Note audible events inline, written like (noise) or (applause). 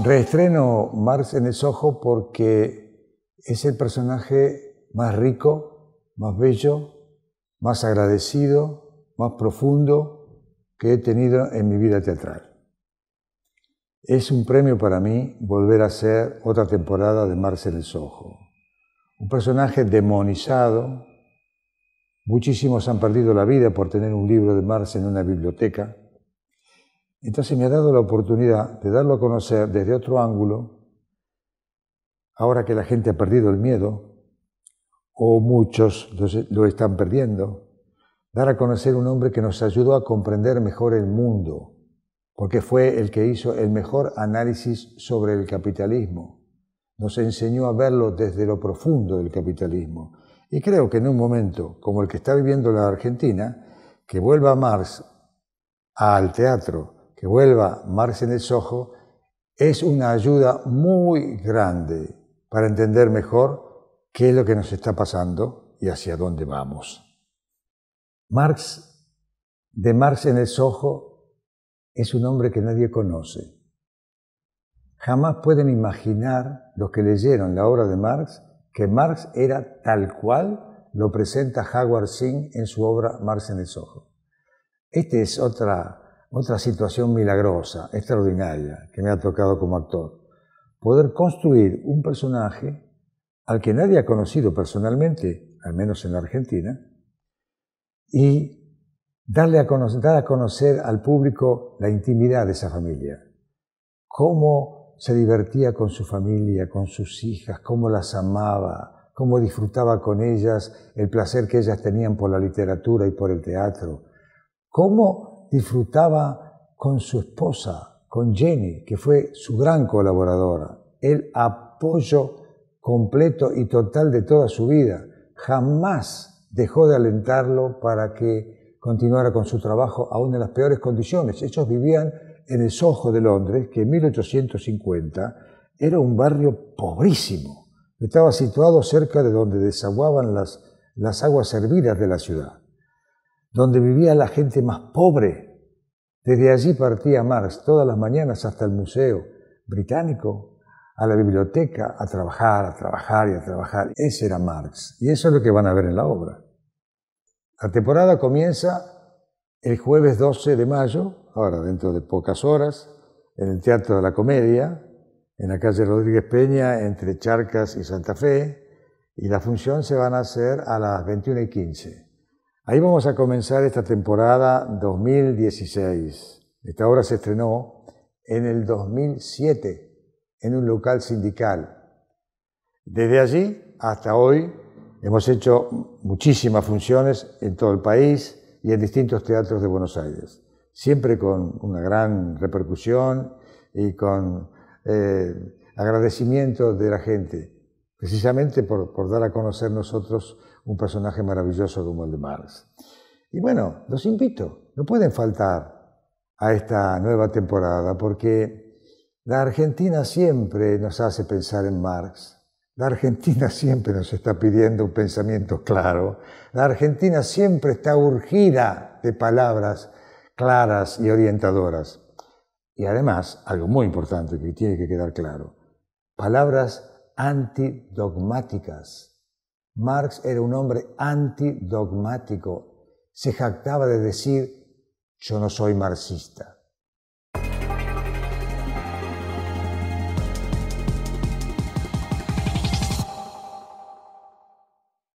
Reestreno Marx en el ojo porque es el personaje más rico, más bello, más agradecido, más profundo que he tenido en mi vida teatral. Es un premio para mí volver a hacer otra temporada de Marx en el ojo. Un personaje demonizado. Muchísimos han perdido la vida por tener un libro de Marx en una biblioteca. Entonces me ha dado la oportunidad de darlo a conocer desde otro ángulo, ahora que la gente ha perdido el miedo, o muchos lo están perdiendo, dar a conocer un hombre que nos ayudó a comprender mejor el mundo, porque fue el que hizo el mejor análisis sobre el capitalismo. Nos enseñó a verlo desde lo profundo del capitalismo. Y creo que en un momento como el que está viviendo la Argentina, que vuelva Marx al teatro que vuelva Marx en el ojo es una ayuda muy grande para entender mejor qué es lo que nos está pasando y hacia dónde vamos. Marx, de Marx en el ojo es un hombre que nadie conoce. Jamás pueden imaginar los que leyeron la obra de Marx que Marx era tal cual lo presenta Howard Singh en su obra Marx en el ojo. Esta es otra otra situación milagrosa, extraordinaria, que me ha tocado como actor. Poder construir un personaje al que nadie ha conocido personalmente, al menos en Argentina, y darle a conocer, dar a conocer al público la intimidad de esa familia. Cómo se divertía con su familia, con sus hijas, cómo las amaba, cómo disfrutaba con ellas el placer que ellas tenían por la literatura y por el teatro. Cómo disfrutaba con su esposa, con Jenny, que fue su gran colaboradora, el apoyo completo y total de toda su vida. Jamás dejó de alentarlo para que continuara con su trabajo aún en las peores condiciones. Ellos vivían en el Soho de Londres, que en 1850 era un barrio pobrísimo. Estaba situado cerca de donde desaguaban las, las aguas hervidas de la ciudad donde vivía la gente más pobre. Desde allí partía Marx todas las mañanas hasta el Museo Británico, a la biblioteca, a trabajar, a trabajar y a trabajar. Ese era Marx. Y eso es lo que van a ver en la obra. La temporada comienza el jueves 12 de mayo, ahora dentro de pocas horas, en el Teatro de la Comedia, en la calle Rodríguez Peña, entre Charcas y Santa Fe, y la función se van a hacer a las 21 y 15. Ahí vamos a comenzar esta temporada 2016. Esta obra se estrenó en el 2007 en un local sindical. Desde allí hasta hoy hemos hecho muchísimas funciones en todo el país y en distintos teatros de Buenos Aires, siempre con una gran repercusión y con eh, agradecimiento de la gente precisamente por, dar a conocer nosotros un personaje maravilloso como el de Marx. Y bueno, los invito, no pueden faltar a esta nueva temporada porque la Argentina siempre nos hace pensar en Marx. La Argentina (laughs) siempre nos está pidiendo un pensamiento claro. La Argentina siempre está urgida de palabras claras y orientadoras. Y además, algo muy importante que tiene que quedar claro, palabras antidogmáticas. Marx era un hombre antidogmático. Se jactaba de decir, yo no soy marxista.